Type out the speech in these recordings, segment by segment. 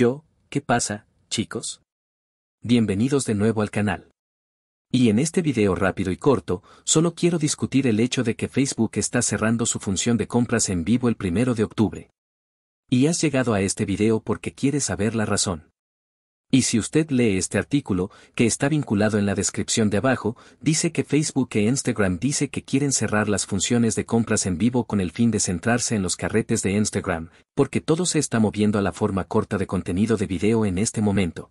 Yo, ¿qué pasa, chicos? Bienvenidos de nuevo al canal. Y en este video rápido y corto, solo quiero discutir el hecho de que Facebook está cerrando su función de compras en vivo el primero de octubre. Y has llegado a este video porque quieres saber la razón. Y si usted lee este artículo, que está vinculado en la descripción de abajo, dice que Facebook e Instagram dice que quieren cerrar las funciones de compras en vivo con el fin de centrarse en los carretes de Instagram, porque todo se está moviendo a la forma corta de contenido de video en este momento.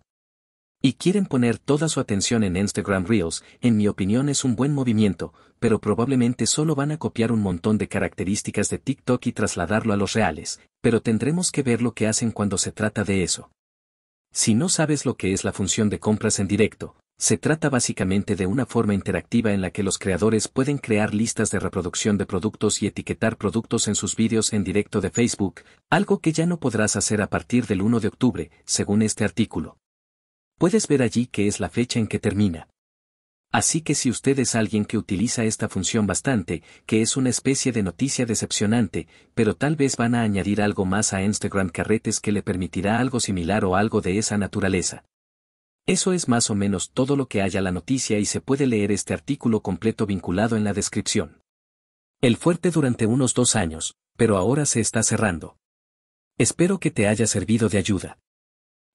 Y quieren poner toda su atención en Instagram Reels, en mi opinión es un buen movimiento, pero probablemente solo van a copiar un montón de características de TikTok y trasladarlo a los reales, pero tendremos que ver lo que hacen cuando se trata de eso. Si no sabes lo que es la función de compras en directo, se trata básicamente de una forma interactiva en la que los creadores pueden crear listas de reproducción de productos y etiquetar productos en sus vídeos en directo de Facebook, algo que ya no podrás hacer a partir del 1 de octubre, según este artículo. Puedes ver allí que es la fecha en que termina. Así que si usted es alguien que utiliza esta función bastante, que es una especie de noticia decepcionante, pero tal vez van a añadir algo más a Instagram Carretes que le permitirá algo similar o algo de esa naturaleza. Eso es más o menos todo lo que haya la noticia y se puede leer este artículo completo vinculado en la descripción. El fuerte durante unos dos años, pero ahora se está cerrando. Espero que te haya servido de ayuda.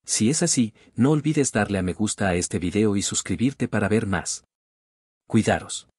Si es así, no olvides darle a me gusta a este video y suscribirte para ver más. Cuidaros.